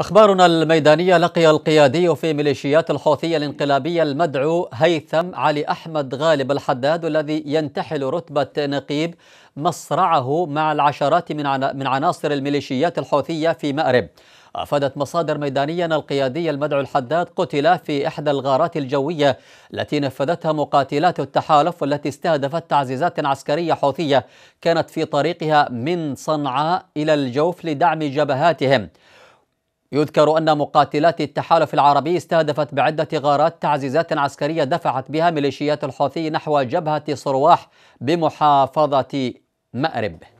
أخبارنا الميدانية لقي القيادي في ميليشيات الحوثية الانقلابية المدعو هيثم علي أحمد غالب الحداد والذي ينتحل رتبة نقيب مصرعه مع العشرات من عناصر الميليشيات الحوثية في مأرب أفادت مصادر ميدانية أن القيادي المدعو الحداد قتل في إحدى الغارات الجوية التي نفذتها مقاتلات التحالف والتي استهدفت تعزيزات عسكرية حوثية كانت في طريقها من صنعاء إلى الجوف لدعم جبهاتهم يذكر أن مقاتلات التحالف العربي استهدفت بعدة غارات تعزيزات عسكرية دفعت بها ميليشيات الحوثي نحو جبهة صرواح بمحافظة مأرب